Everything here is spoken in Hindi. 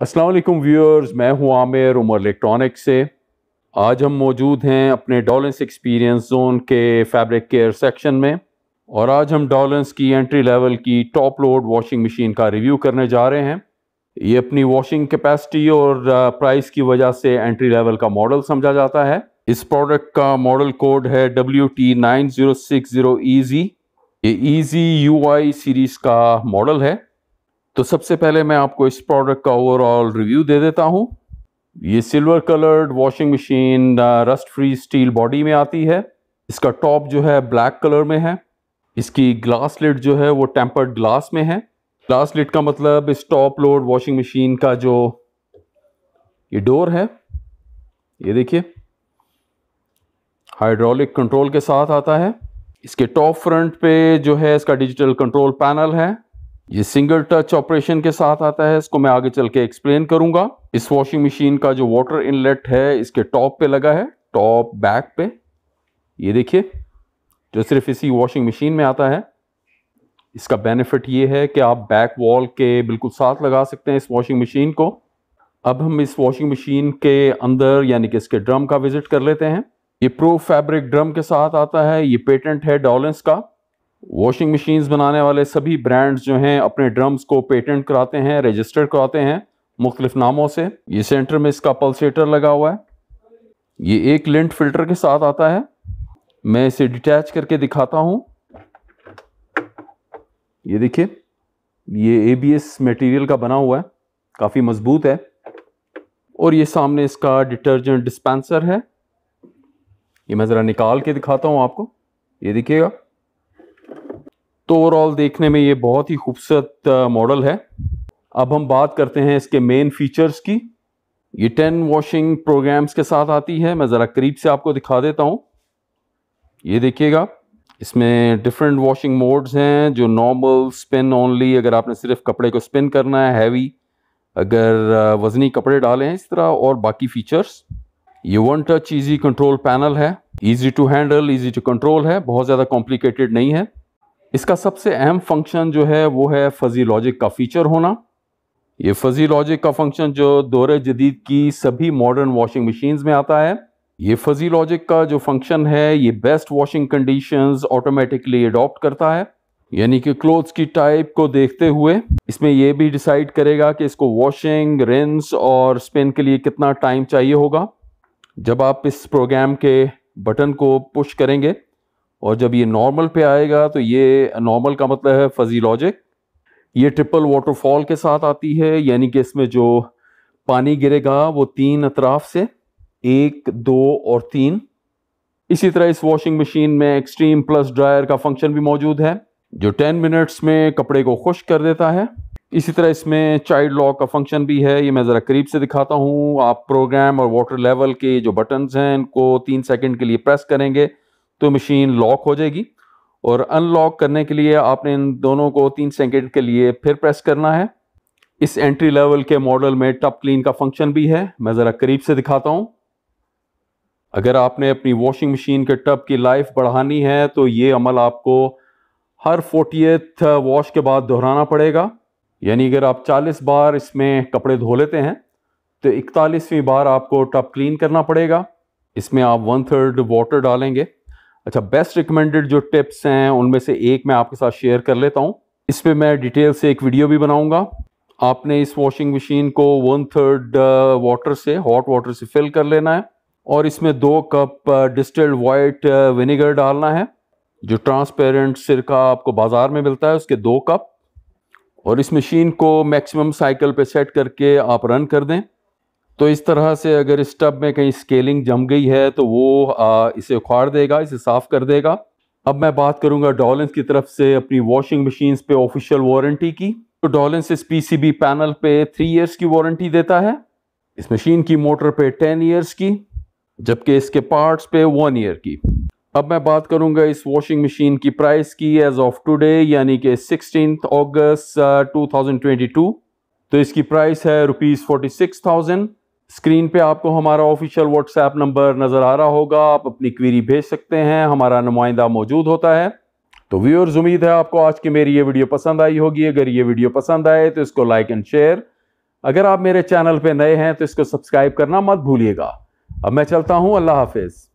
असलम व्यूअर्स मैं हूं आमिर उमर इलेक्ट्रॉनिक से आज हम मौजूद हैं अपने डॉलेंस एक्सपीरियंस जोन के फैब्रिक केयर सेक्शन में और आज हम डॉलेंस की एंट्री लेवल की टॉप लोड वॉशिंग मशीन का रिव्यू करने जा रहे हैं ये अपनी वॉशिंग कैपेसिटी और प्राइस की वजह से एंट्री लेवल का मॉडल समझा जाता है इस प्रोडक्ट का मॉडल कोड है W T nine zero six zero E G ये E G U I series का मॉडल है तो सबसे पहले मैं आपको इस प्रोडक्ट का ओवरऑल रिव्यू दे देता हूँ ये silver coloured washing machine rust free steel body में आती है इसका टॉप जो है ब्लैक कलर में है इसकी ग्लास लिड जो है वो टेम्पर्ड ग्लास में है ग्लास लिड का मतलब इस टॉप लोड वॉशिंग मशीन का जो ये डोर है ये देखिए हाइड्रोलिक कंट्रोल के साथ आता है इसके टॉप फ्रंट पे जो है इसका डिजिटल कंट्रोल पैनल है ये सिंगल टच ऑपरेशन के साथ आता है इसको मैं आगे चल के एक्सप्लेन करूंगा इस वॉशिंग मशीन का जो वाटर इनलेट है इसके टॉप पे लगा है टॉप बैक पे ये देखिए जो सिर्फ इसी वॉशिंग मशीन में आता है इसका बेनिफिट ये है कि आप बैक वॉल के बिल्कुल साथ लगा सकते हैं इस वॉशिंग मशीन को अब हम इस वॉशिंग मशीन के अंदर यानी कि इसके ड्रम का विजिट कर लेते हैं ये प्रो फैब्रिक ड्रम के साथ आता है ये पेटेंट है डॉलेंस का वॉशिंग मशीन्स बनाने वाले सभी ब्रांड्स जो हैं अपने ड्रम्स को पेटेंट कराते हैं रजिस्टर कराते हैं मुख्तलिफ नामों से ये सेंटर में इसका पल्सेटर लगा हुआ है ये एक लिंट फिल्टर के साथ आता है मैं इसे डिटैच करके दिखाता हूँ ये देखिए ये एबीएस मटेरियल का बना हुआ है काफ़ी मज़बूत है और ये सामने इसका डिटर्जेंट डिस्पेंसर है ये मैं ज़रा निकाल के दिखाता हूँ आपको ये देखिएगा तो ओवरऑल देखने में ये बहुत ही खूबसूरत मॉडल है अब हम बात करते हैं इसके मेन फीचर्स की ये टेन वॉशिंग प्रोग्राम्स के साथ आती है मैं ज़रा करीब से आपको दिखा देता हूँ ये देखिएगा इसमें डिफरेंट वॉशिंग मोड्स हैं जो नॉर्मल स्पिन ओनली अगर आपने सिर्फ कपड़े को स्पिन करना है हैवी अगर वज़नी कपड़े डाले हैं इस तरह और बाकी फ़ीचर्स ये one touch easy control panel है easy to handle easy to control है बहुत ज़्यादा कॉम्प्लिकेटेड नहीं है इसका सबसे अहम फंक्शन जो है वो है फजी लॉजिक का फीचर होना ये फजी लॉजिक का फंक्शन जो दौरे जदीद की सभी मॉडर्न वॉशिंग मशीन्स में आता है ये फजी लॉजिक का जो फंक्शन है ये best washing conditions automatically adopt करता है यानी कि क्लोथ्स की टाइप को देखते हुए इसमें यह भी डिसाइड करेगा कि इसको वॉशिंग रिंस और स्पिन के लिए कितना टाइम चाहिए होगा जब आप इस प्रोग्राम के बटन को पुश करेंगे और जब ये नॉर्मल पे आएगा तो ये नॉर्मल का मतलब है फजी लॉजिक ये ट्रिपल वाटरफॉल के साथ आती है यानी कि इसमें जो पानी गिरेगा वो तीन अतराफ से एक दो और तीन इसी तरह इस वॉशिंग मशीन में एक्सट्रीम प्लस ड्रायर का फंक्शन भी मौजूद है जो टेन मिनट्स में कपड़े को खुश कर देता है इसी तरह इसमें चाइल्ड लॉक का फंक्शन भी है ये मैं ज़रा करीब से दिखाता हूँ आप प्रोग्राम और वाटर लेवल के जो बटन्स हैं इनको तीन सेकंड के लिए प्रेस करेंगे तो मशीन लॉक हो जाएगी और अनलॉक करने के लिए आपने इन दोनों को तीन सेकेंड के लिए फिर प्रेस करना है इस एंट्री लेवल के मॉडल में टप क्लीन का फंक्शन भी है मैं ज़रा करीब से दिखाता हूँ अगर आपने अपनी वॉशिंग मशीन के टब की लाइफ बढ़ानी है तो ये अमल आपको हर फोर्टियथ वॉश के बाद दोहराना पड़ेगा यानी अगर आप 40 बार इसमें कपड़े धो लेते हैं तो इकतालीसवीं बार आपको टब क्लीन करना पड़ेगा इसमें आप वन थर्ड वाटर डालेंगे अच्छा बेस्ट रिकमेंडेड जो टिप्स हैं उनमें से एक मैं आपके साथ शेयर कर लेता हूँ इस पर मैं डिटेल से एक वीडियो भी बनाऊँगा आपने इस वॉशिंग मशीन को वन थर्ड वाटर से हॉट वाटर से फिल कर लेना है और इसमें दो कप डिस्टिल्ड वाइट विनेगर डालना है जो ट्रांसपेरेंट सिरका आपको बाज़ार में मिलता है उसके दो कप और इस मशीन को मैक्सिमम साइकिल पे सेट करके आप रन कर दें तो इस तरह से अगर स्टब में कहीं स्केलिंग जम गई है तो वो आ, इसे उखाड़ देगा इसे साफ़ कर देगा अब मैं बात करूंगा डॉलेंस की तरफ से अपनी वॉशिंग मशीन पे ऑफिशियल वारंटी की तो डॉलेंस इस पीसीबी पैनल पे थ्री इयर्स की वारंटी देता है इस मशीन की मोटर पे टेन इयर्स की जबकि इसके पार्ट्स पे वन ईयर की अब मैं बात करूंगा इस वॉशिंग मशीन की प्राइस की एज ऑफ टूडे यानी कि सिक्सटीन अगस्त टू तो इसकी प्राइस है rupees forty six thousand screen पे आपको हमारा ऑफिशियल व्हाट्सएप नंबर नज़र आ रहा होगा आप अपनी क्वेरी भेज सकते हैं हमारा नुमाइंदा मौजूद होता है तो व्यूअर्स उम्मीद है आपको आज की मेरी ये वीडियो पसंद आई होगी अगर ये वीडियो पसंद आए तो इसको लाइक एंड शेयर अगर आप मेरे चैनल पे नए हैं तो इसको सब्सक्राइब करना मत भूलिएगा अब मैं चलता हूँ अल्लाह हाफिज़